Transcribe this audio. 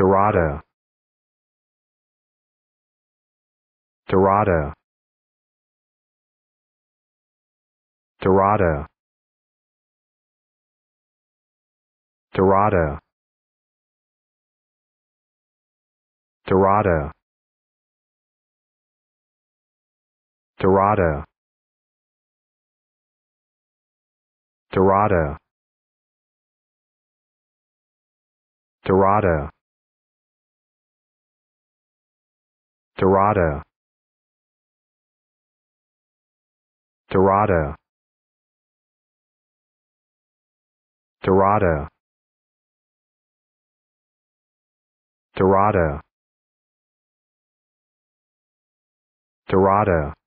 Dorado Dorado Dorado Dorado Dorado Dorado Dorado Dorado Dorado Dorado Dorado Dorado Dorado